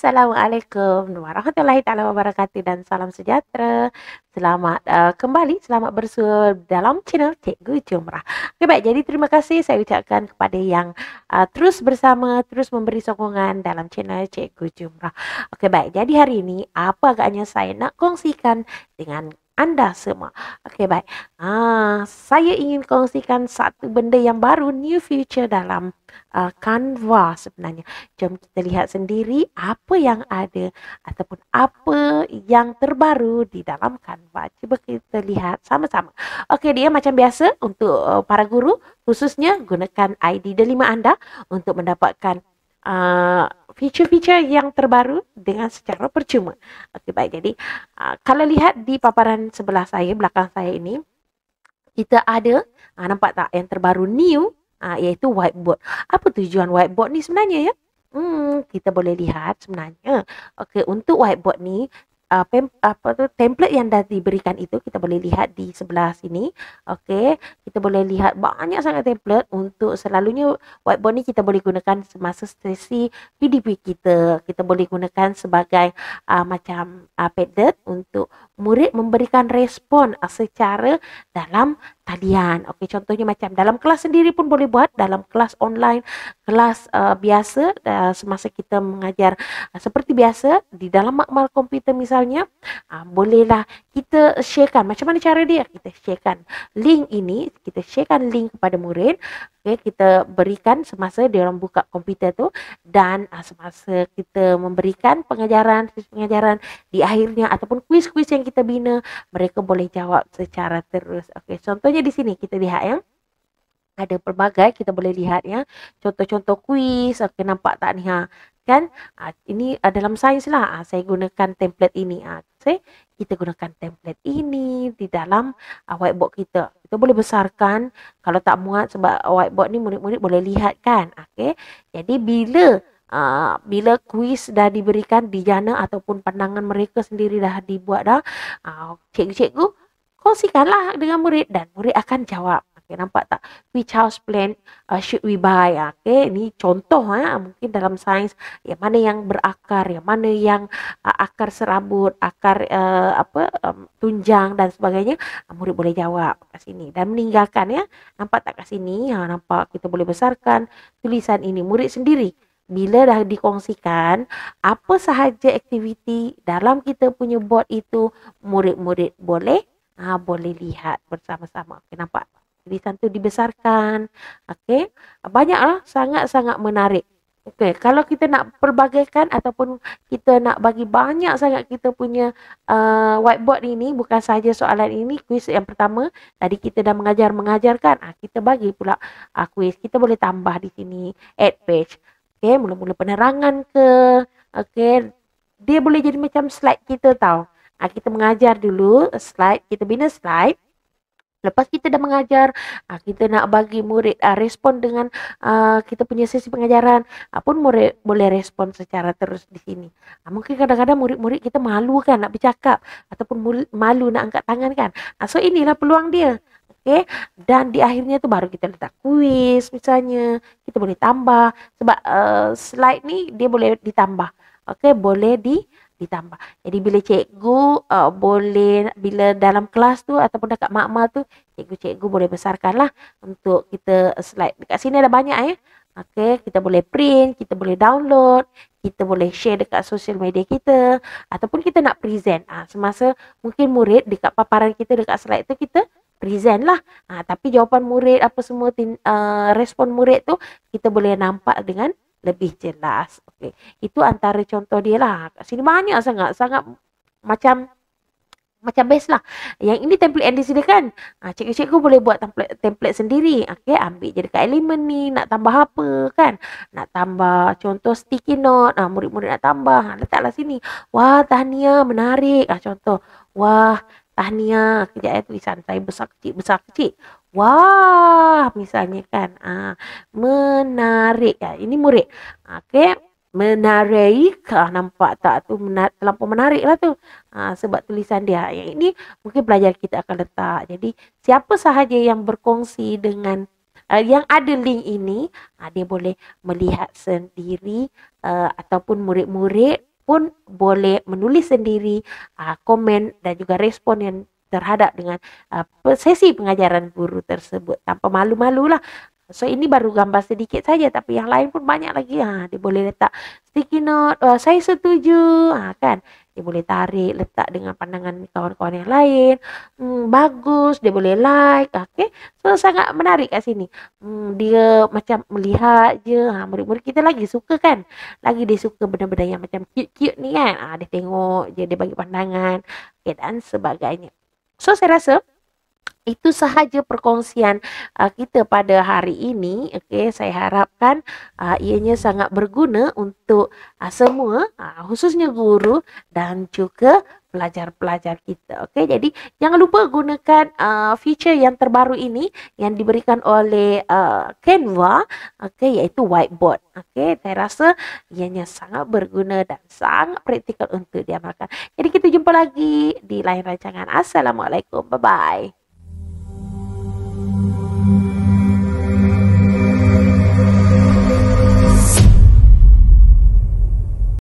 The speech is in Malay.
Assalamualaikum warahmatullahi taala wabarakatuh dan salam sejahtera. Selamat uh, kembali, selamat bersua dalam channel Cikgu Jumrah. Okey baik, jadi terima kasih saya ucapkan kepada yang uh, terus bersama, terus memberi sokongan dalam channel Cikgu Jumrah. Okey baik, jadi hari ini apa agaknya saya nak kongsikan dengan anda semua. Okey baik. Ah, saya ingin kongsikan satu benda yang baru new future dalam uh, Canva sebenarnya. Jom kita lihat sendiri apa yang ada ataupun apa yang terbaru di dalam Canva. Cuba kita lihat sama-sama. Okey dia macam biasa untuk uh, para guru khususnya gunakan ID delima anda untuk mendapatkan uh, feature-feature yang terbaru dengan secara percuma. Okey baik jadi uh, kalau lihat di paparan sebelah saya belakang saya ini kita ada uh, nampak tak yang terbaru new uh, iaitu whiteboard. Apa tujuan whiteboard ni sebenarnya ya? Hmm kita boleh lihat sebenarnya. Okey untuk whiteboard ni uh, pem, apa tu template yang dah diberikan itu kita boleh lihat di sebelah sini. Okey, kita boleh lihat banyak sangat template untuk selalunya whiteboard ni kita boleh gunakan semasa sesi PDP kita. Kita boleh gunakan sebagai uh, macam uh, ah, padlet untuk murid memberikan respon secara dalam tadian. Okey, contohnya macam dalam kelas sendiri pun boleh buat, dalam kelas online, kelas uh, biasa uh, semasa kita mengajar uh, seperti biasa di dalam makmal komputer misalnya, uh, bolehlah kita sharekan. Macam mana cara dia? Kita sharekan link ini, kita sharekan link kepada murid. Okey, kita berikan semasa dia orang buka komputer tu dan uh, semasa kita memberikan pengajaran, pengajaran di akhirnya ataupun kuis-kuis yang kita bina, mereka boleh jawab secara terus. Okey, contohnya hanya di sini kita lihat ya. Ada pelbagai kita boleh lihat ya. Contoh-contoh kuis. Okey nampak tak ni ha. Kan? Ha, ini ah, dalam sains lah. Ha, saya gunakan template ini. Ha, say, kita gunakan template ini di dalam ha, whiteboard kita. Kita boleh besarkan. Kalau tak muat sebab whiteboard ni murid-murid boleh lihat kan. Okay. Jadi bila Uh, bila kuis dah diberikan dijana ataupun pandangan mereka sendiri dah dibuat dah uh, cikgu-cikgu kongsikanlah dengan murid dan murid akan jawab. Okay, nampak tak? Which house plant uh, should we buy? Ah, okay, ini contoh. Ha? Mungkin dalam sains, ya, mana yang berakar, ya, mana yang uh, akar serabut, akar uh, apa um, tunjang dan sebagainya. Uh, murid boleh jawab ke sini. Dan meninggalkan. ya. Nampak tak ke sini? Ha, nampak kita boleh besarkan tulisan ini. Murid sendiri, bila dah dikongsikan, apa sahaja aktiviti dalam kita punya board itu, murid-murid boleh ha, boleh lihat bersama-sama. Okay, nampak? Jadi tentu dibesarkan. Okay. Banyaklah. Sangat-sangat menarik. Okey, Kalau kita nak perbagaikan ataupun kita nak bagi banyak sangat kita punya uh, whiteboard ini. Bukan saja soalan ini. Kuis yang pertama. Tadi kita dah mengajar-mengajarkan. Ah kita bagi pula uh, kuis. Kita boleh tambah di sini. Add page. Okey, Mula-mula penerangan ke. Okey, Dia boleh jadi macam slide kita tahu. Ha, kita mengajar dulu eh, slide, kita bina slide. Lepas kita dah mengajar, ah, kita nak bagi murid ah, respon dengan kita punya sesi pengajaran. Pun murid boleh respon secara terus di sini. Mungkin kadang-kadang murid-murid kita malu kan nak bercakap. Ataupun murid malu nak angkat tangan kan. So inilah peluang dia. Okay? Dan di akhirnya tu baru kita letak kuis misalnya. Kita boleh tambah. Sebab eh, slide ni dia boleh ditambah. Okay? Boleh di, ditambah. Jadi bila cikgu uh, boleh bila dalam kelas tu ataupun dekat makmal tu cikgu-cikgu boleh besarkan lah untuk kita slide. Dekat sini ada banyak ya. Okey, kita boleh print, kita boleh download, kita boleh share dekat social media kita ataupun kita nak present ah ha, semasa mungkin murid dekat paparan kita dekat slide tu kita present lah. Ha, tapi jawapan murid apa semua tin, uh, respon murid tu kita boleh nampak dengan lebih jelas. Okey, itu antara contoh dia lah. Kat sini banyak sangat, sangat macam macam best lah. Yang ini template yang disediakan. Ha, cikgu-cikgu boleh buat template, template sendiri. Okey, ambil je dekat elemen ni. Nak tambah apa kan? Nak tambah contoh sticky note. Ha, murid-murid nak tambah. Ha, letaklah sini. Wah, tahniah. Menarik. Ha, contoh. Wah, tahniah. Kejap ya eh, tulisan saya besar kecil, besar kecil. Wah, misalnya kan. Ah, menarik. Ah, ini murid. Okey. Menarik. Ah, nampak tak tu? Menar terlampau menarik lah tu. Ah, sebab tulisan dia. Yang ini mungkin pelajar kita akan letak. Jadi, siapa sahaja yang berkongsi dengan Uh, yang ada link ini, uh, dia boleh melihat sendiri uh, ataupun murid-murid pun boleh menulis sendiri uh, komen dan juga respon yang terhadap dengan uh, sesi pengajaran guru tersebut tanpa malu-malu lah. So ini baru gambar sedikit saja tapi yang lain pun banyak lagi. Ha, dia boleh letak sticky note, oh, saya setuju. Ha, kan? Dia boleh tarik, letak dengan pandangan kawan-kawan yang lain. Hmm, bagus, dia boleh like. Okay? So sangat menarik kat sini. Hmm, dia macam melihat je. Ha, murid-murid kita lagi suka kan? Lagi dia suka benda-benda yang macam cute-cute ni kan? Ha, dia tengok je, dia bagi pandangan. Okay, dan sebagainya. Sua geração itu sahaja perkongsian uh, kita pada hari ini. Okey, saya harapkan uh, ianya sangat berguna untuk uh, semua, uh, khususnya guru dan juga pelajar-pelajar kita. Okey, jadi jangan lupa gunakan uh, feature yang terbaru ini yang diberikan oleh uh, Canva, okey, iaitu whiteboard. Okey, saya rasa ianya sangat berguna dan sangat praktikal untuk diamalkan. Jadi kita jumpa lagi di lain rancangan. Assalamualaikum. Bye-bye.